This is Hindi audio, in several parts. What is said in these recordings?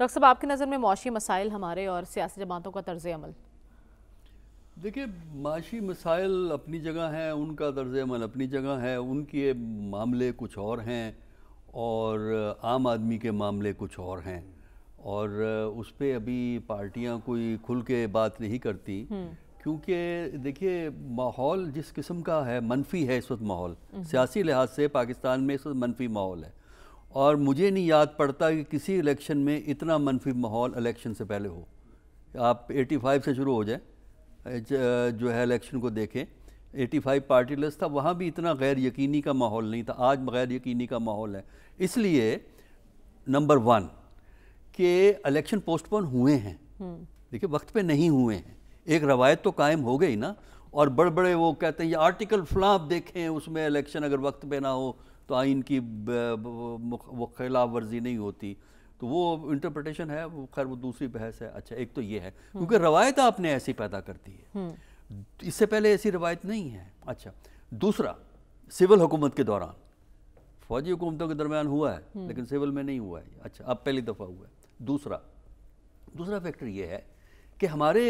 डॉक्टर साहब आपकी नज़र में माशी मसाइल हमारे और सियासी जमातों का तर्ज अमल देखिए माशी मसाइल अपनी जगह हैं उनका तर्ज अमल अपनी जगह है उनके मामले कुछ और हैं और आम आदमी के मामले कुछ और हैं और उस पर अभी पार्टियां कोई खुल के बात नहीं करती हम्म। क्योंकि देखिए माहौल जिस किस्म का है मनफी है इस वक्त माहौल हम्म। सियासी लिहाज से पाकिस्तान में इस वक्त मनफी माहौल है और मुझे नहीं याद पड़ता कि किसी इलेक्शन में इतना मनफी माहौल इलेक्शन से पहले हो आप 85 से शुरू हो जाए जो है इलेक्शन को देखें 85 पार्टी लिस्ट था वहाँ भी इतना गैर यकीनी का माहौल नहीं था आज गैर यकीनी का माहौल है इसलिए नंबर वन के इलेक्शन पोस्टपोन हुए हैं हम्म। देखिए वक्त पे नहीं हुए हैं एक रवायत तो कायम हो गई ना और बड़े बड़े वो कहते हैं ये आर्टिकल फ्लाप देखें उसमें इलेक्शन अगर वक्त पे ना हो तो आइन की वो खिलाफ वर्जी नहीं होती तो वो इंटरप्रटेशन है वो खैर वो दूसरी बहस है अच्छा एक तो ये है हम्म। क्योंकि रवायत आपने ऐसी पैदा कर दी है हम्म। इससे पहले ऐसी रवायत नहीं है अच्छा दूसरा सिविल हुकूमत के दौरान फौजी हुकूमतों के दरमियान हुआ है हम्म। लेकिन सिविल में नहीं हुआ है अच्छा अब पहली दफ़ा हुआ है दूसरा दूसरा फैक्टर ये है कि हमारे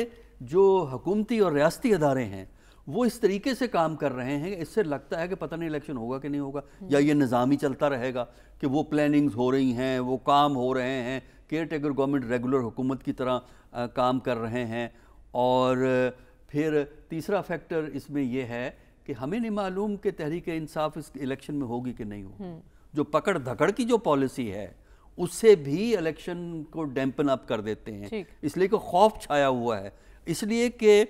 जो हकूमती और रियाती अदारे हैं वो इस तरीके से काम कर रहे हैं इससे लगता है कि पता नहीं इलेक्शन होगा कि नहीं होगा हम्म। या ये निज़ाम ही चलता रहेगा कि वो प्लानिंग्स हो रही हैं वो काम हो रहे हैं केयर टेकर गवर्नमेंट रेगुलर हुकूमत की तरह आ, काम कर रहे हैं और फिर तीसरा फैक्टर इसमें यह है कि हमें नहीं मालूम कि तहरीक इंसाफ इस इलेक्शन में होगी कि नहीं होगी हम्म। जो पकड़ धकड़ की जो पॉलिसी है उससे भी इलेक्शन को डैम्पन अप कर देते हैं इसलिए कि खौफ छाया हुआ है इसलिए कि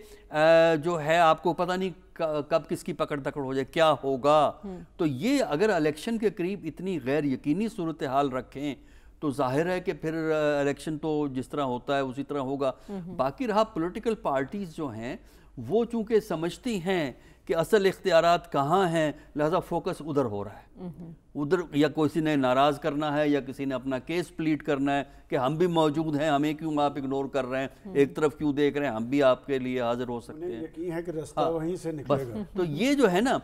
जो है आपको पता नहीं कब किसकी पकड़ तकड़ हो जाए क्या होगा हम्म। तो ये अगर इलेक्शन के करीब इतनी गैर यकीनी सूरत हाल रखें तो जाहिर है कि फिर इलेक्शन तो जिस तरह होता है उसी तरह होगा हम्म। बाकी रहा पॉलिटिकल पार्टीज़ जो हैं वो चूंकि समझती हैं कि असल इख्तियार कहाँ हैं लिहाजा फोकस उधर हो रहा है हम्म। उधर या किसी ने नाराज़ करना है या किसी ने अपना केस प्लीट करना है कि हम भी मौजूद हैं हमें क्यों आप इग्नोर कर रहे हैं हम्म। एक तरफ क्यों देख रहे हैं हम भी आपके लिए हाजिर हो सकते हैं यकीन है कि हाँ, रास्ता हाँ, वहीं से निकलेगा तो ये जो है ना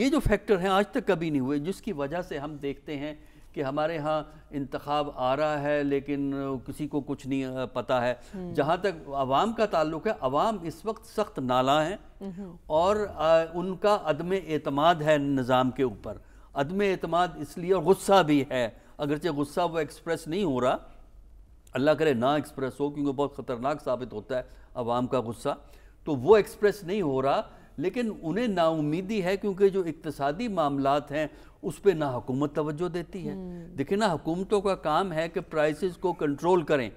ये जो फैक्टर हैं आज तक कभी नहीं हुए जिसकी वजह से हम देखते हैं कि हमारे यहाँ इंतखब आ रहा है लेकिन किसी को कुछ नहीं पता है हम्म। जहाँ तक अवाम का ताल्लुक है अवाम इस वक्त सख्त नाला हैं हम्म। और आ, उनका अदम अतमाद है निज़ाम के ऊपर अदम अतमाद इसलिए और गुस्सा भी है अगरचे गुस्सा वो एक्सप्रेस नहीं हो रहा अल्लाह करे ना एक्सप्रेस हो क्योंकि बहुत ख़तरनाक साबित होता है अवाम का गुस्सा तो वो एक्सप्रेस नहीं हो रहा लेकिन उन्हें नाउमीदी है क्योंकि जो इकतसादी मामला हैं उस पर ना हुकूमत तोज्जो देती है हम्म। देखिए ना हुकूमतों का काम है कि प्राइसिस को कंट्रोल करें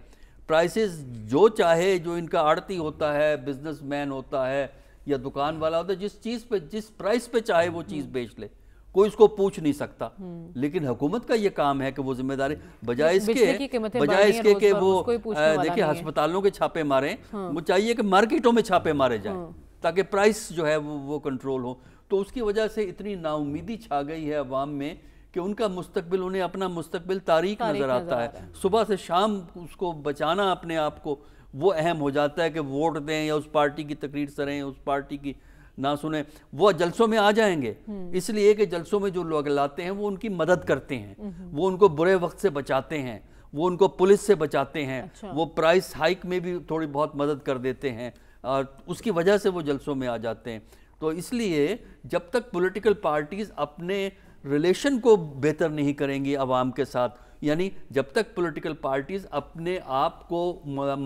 प्राइस जो चाहे जो इनका आड़ती होता है मैन होता है या दुकान वाला होता है जिस चीज़ पे जिस प्राइस पे चाहे वो चीज़ हम्म। बेच ले कोई उसको पूछ नहीं सकता हम्म। लेकिन हुकूमत का ये काम है कि वो जिम्मेदारी बजाय इसके बजाय इसके कि वो देखिए अस्पतालों के छापे मारें हाँ। वो चाहिए कि मार्केटों में छापे मारे जाएं हाँ। ताकि प्राइस जो है वो वो कंट्रोल हो तो उसकी वजह से इतनी नाउमीदी छा गई है अवाम में कि उनका मुस्तबिल उन्हें अपना मुस्तबिल तारीख नज़र आता है सुबह से शाम उसको बचाना अपने आप को वो अहम हो जाता है कि वोट दें या उस पार्टी की तकरीर सरें उस पार्टी की ना सुने वो जलसों में आ जाएंगे हम्म। इसलिए कि जलसों में जो लोग लाते हैं वो उनकी मदद करते हैं हम्म। वो उनको बुरे वक्त से बचाते हैं वो उनको पुलिस से बचाते हैं अच्छा। वो प्राइस हाइक में भी थोड़ी बहुत मदद कर देते हैं उसकी वजह से वो जलसों में आ जाते हैं तो इसलिए जब तक पॉलिटिकल पार्टीज़ अपने रिलेशन को बेहतर नहीं करेंगी आवाम के साथ यानी जब तक पॉलिटिकल पार्टीज़ अपने आप को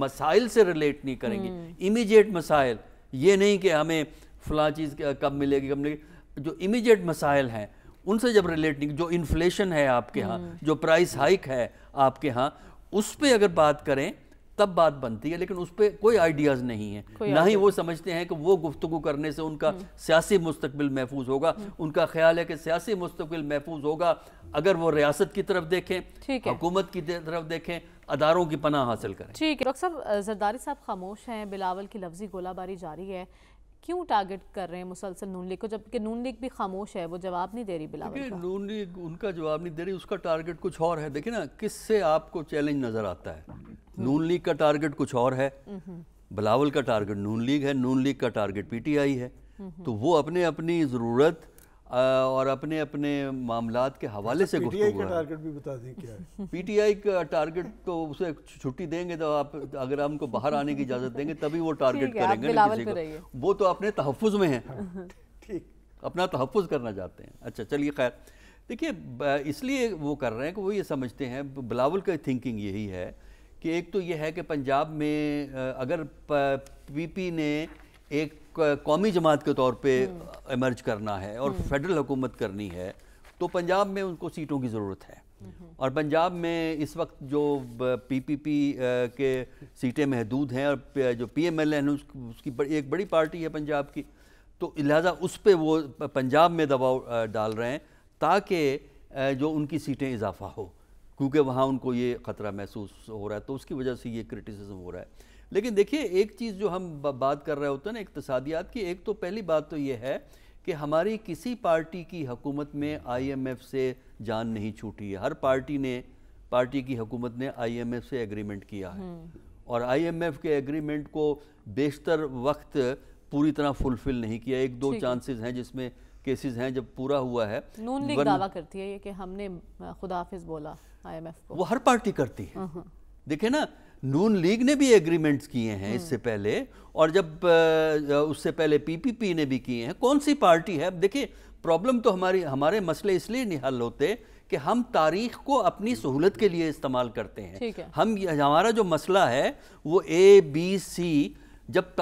मसाइल से रिलेट नहीं करेंगी इमीडिएट हम्म। मसाइल ये नहीं कि हमें फला चीज़ कब मिलेगी कब मिलेगी जो इमीडिएट मसाइल हैं उनसे जब रिलेट नहीं जो इन्फ्लेशन है आपके यहाँ हम्म। जो प्राइस हाइक है आपके यहाँ उस पर अगर बात करें तब बात बनती है लेकिन उस पर कोई आइडियाज़ नहीं है ना ही वो समझते हैं कि वो गुफ्तु करने से उनका हम्म। सियासी मुस्तबिल महफूज होगा हम्म। उनका ख्याल है कि सियासी मुस्तबिल महफूज होगा अगर वो रियासत की तरफ देखें हुकूमत की तरफ देखें अदारों की पना हासिल करें ठीक है डॉक्टर साहब जरदारी साहब खामोश हैं बिलावल की लफ्जी गोलाबारी जारी है क्यों टारगेट कर रहे हैं मुसलसल नून लीग को जबकि नून लीग भी खामोश है वो जवाब नहीं दे रही बिलावल का नून लीग उनका जवाब नहीं दे रही उसका टारगेट कुछ और है देखिए ना किससे आपको चैलेंज नज़र आता है नून लीग का टारगेट कुछ और है बिलावल का टारगेट नून लीग है नून लीग का टारगेट पीटीआई है तो वो अपने अपनी ज़रूरत और अपने अपने मामला के हवाले अच्छा, से पीटीआई का टारगेट भी बता दें क्या है आई का टारगेट तो उसे छुट्टी देंगे तो आप अगर हमको बाहर आने की इजाज़त देंगे तभी वो टारगेट करेंगे वो तो अपने तहफ़ में है ठीक अपना तहफ़ करना चाहते हैं अच्छा चलिए खैर देखिए इसलिए वो कर रहे हैं कि वो ये समझते हैं बिलावल का थिंकिंग यही है कि एक तो ये है कि पंजाब में अगर पीपी ने एक कौमी जमात के तौर पे एमर्ज हम्म। करना है और फेडरल हम्म। हुकूमत करनी है तो पंजाब में उनको सीटों की ज़रूरत है हम्म। और पंजाब में इस वक्त जो पीपीपी के सीटें महदूद हैं और जो पी एम एल एन उसकी बड़ी, एक बड़ी पार्टी है पंजाब की तो लिहाजा उस पर वो पंजाब में दबाव डाल रहे हैं ताकि जो उनकी सीटें इजाफा हो क्योंकि वहाँ उनको ये ख़तरा महसूस हो रहा है तो उसकी वजह से ये क्रिटिसिज्म हो रहा है लेकिन देखिए एक चीज़ जो हम बात कर रहे होते हैं ना इकतसादियात की एक तो पहली बात तो ये है कि हमारी किसी पार्टी की हुकूमत में आईएमएफ से जान नहीं छूटी है हर पार्टी ने पार्टी की हुकूमत ने आईएमएफ से एग्रीमेंट किया है हम्म। और आईएमएफ के एग्रीमेंट को बेशतर वक्त पूरी तरह फुलफिल नहीं किया एक दो चांसेस हैं जिसमें केसेस हैं जब पूरा हुआ है नून लीग दावा करती है ये कि हमने खुदाफिज बोला आईएमएफ को वो हर पार्टी करती है हाँ, हाँ। देखे ना नून लीग ने भी एग्रीमेंट्स किए हैं इससे हम्म। पहले और जब उससे पहले पीपीपी ने भी किए हैं कौन सी पार्टी है अब देखिए प्रॉब्लम तो हमारी हमारे मसले इसलिए नहीं हल होते कि हम तारीख को अपनी सहूलत के लिए इस्तेमाल करते हैं है। हम हमारा जो मसला है वो ए बी सी जब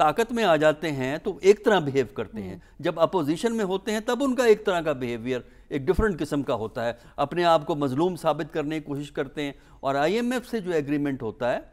ताकत में आ जाते हैं तो एक तरह बिहेव करते हैं हम्म। जब अपोजिशन में होते हैं तब उनका एक तरह का बिहेवियर एक डिफरेंट किस्म का होता है अपने आप को मजलूम साबित करने की कोशिश करते हैं और आईएमएफ से जो एग्रीमेंट होता है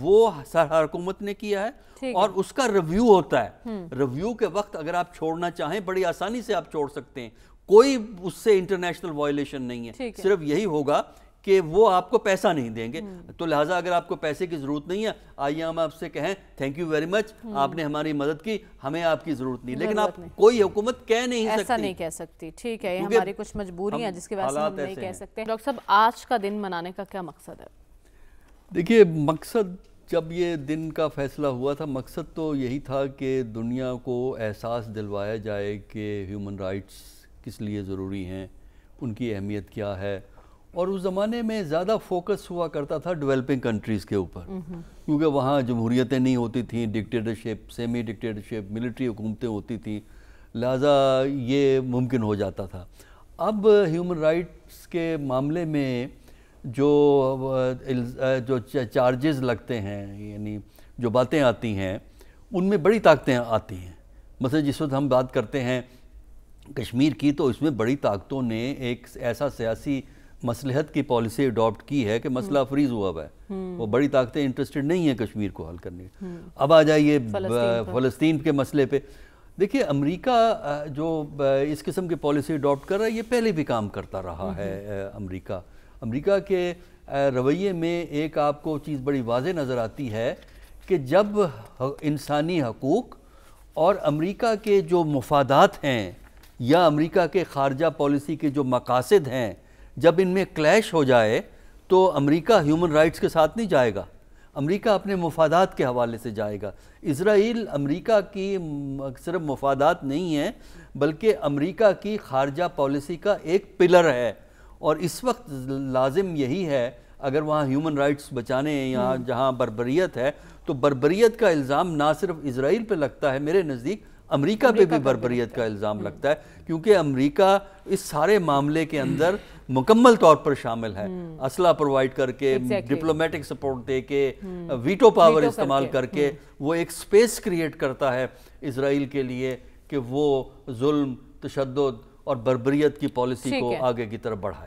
वो सर हुकूमत ने किया है और उसका रिव्यू होता है रिव्यू हम्म। के वक्त अगर आप छोड़ना चाहें बड़ी आसानी से आप छोड़ सकते हैं कोई उससे इंटरनेशनल वायलेशन नहीं है सिर्फ यही होगा कि वो आपको पैसा नहीं देंगे हम्म। तो लिहाजा अगर आपको पैसे की ज़रूरत नहीं है आइए हम आपसे कहें थैंक यू वेरी मच आपने हमारी मदद की हमें आपकी ज़रूरत नहीं लेकिन आप नहीं। कोई हुकूमत कह नहीं ऐसा सकती नहीं कह सकती ठीक है हमारी कुछ मजबूरी है जिसके वजह से हम नहीं कह सकते डॉक्टर साहब आज का दिन मनाने का क्या मकसद है देखिए मकसद जब ये दिन का फैसला हुआ था मकसद तो यही था कि दुनिया को एहसास दिलवाया जाए कि ह्यूमन राइट्स किस लिए ज़रूरी हैं उनकी अहमियत क्या है और उस ज़माने में ज़्यादा फोकस हुआ करता था डेवलपिंग कंट्रीज़ के ऊपर क्योंकि वहाँ जमहूरियतें नहीं होती थी डिक्टेटरशिप सेमी डिक्टेटरशिप मिलिट्री हुकूमतें होती थी लिहाजा ये मुमकिन हो जाता था अब ह्यूमन राइट्स के मामले में जो जो चार्जेस लगते हैं यानी जो बातें आती हैं उनमें बड़ी ताकतें आती हैं मतलब जिस वक्त हम बात करते हैं कश्मीर की तो इसमें बड़ी ताकतों ने एक ऐसा सियासी मसलहत की पॉलिसी अडॉप्ट की है कि मसला हम्म। फ्रीज हुआ हुआ है हम्म। वो बड़ी ताकतें इंटरेस्टेड नहीं है कश्मीर को हल करने हम्म। अब आ जाइए फ़लस्तीन के मसले पर देखिए अमेरिका जो इस किस्म की पॉलिसी अडॉप्ट कर रहा है ये पहले भी काम करता रहा है अमेरिका अमेरिका के रवैये में एक आपको चीज़ बड़ी वाज नज़र आती है कि जब इंसानी हकूक़ और अमेरिका के जो मफादात हैं या अमेरिका के खारजा पॉलिसी के जो मकासद हैं जब इनमें क्लैश हो जाए तो अमेरिका ह्यूमन राइट्स के साथ नहीं जाएगा अमेरिका अपने मफादात के हवाले से जाएगा इसराइल अमेरिका की सिर्फ मफादात नहीं है बल्कि अमेरिका की खारजा पॉलिसी का एक पिलर है और इस वक्त लाजिम यही है अगर वहाँ ह्यूमन राइट्स बचाने यहाँ हम्म। जहाँ बरबरीत है तो बरबरीत का इल्ज़ाम ना सिर्फ इसराइल पे लगता है मेरे नज़दीक अमेरिका पे भी बरबरीत का इल्ज़ाम हम्म। लगता है क्योंकि अमेरिका इस सारे मामले के अंदर मुकम्मल तौर पर शामिल है हम्म। असला प्रोवाइड करके डिप्लोमेटिक सपोर्ट दे के वीटो पावर इस्तेमाल करके हम्म। वो एक स्पेस क्रिएट करता है इसराइल के लिए कि वो जुल्म तशद और बरबरीत की पॉलिसी को आगे की तरफ बढ़ाए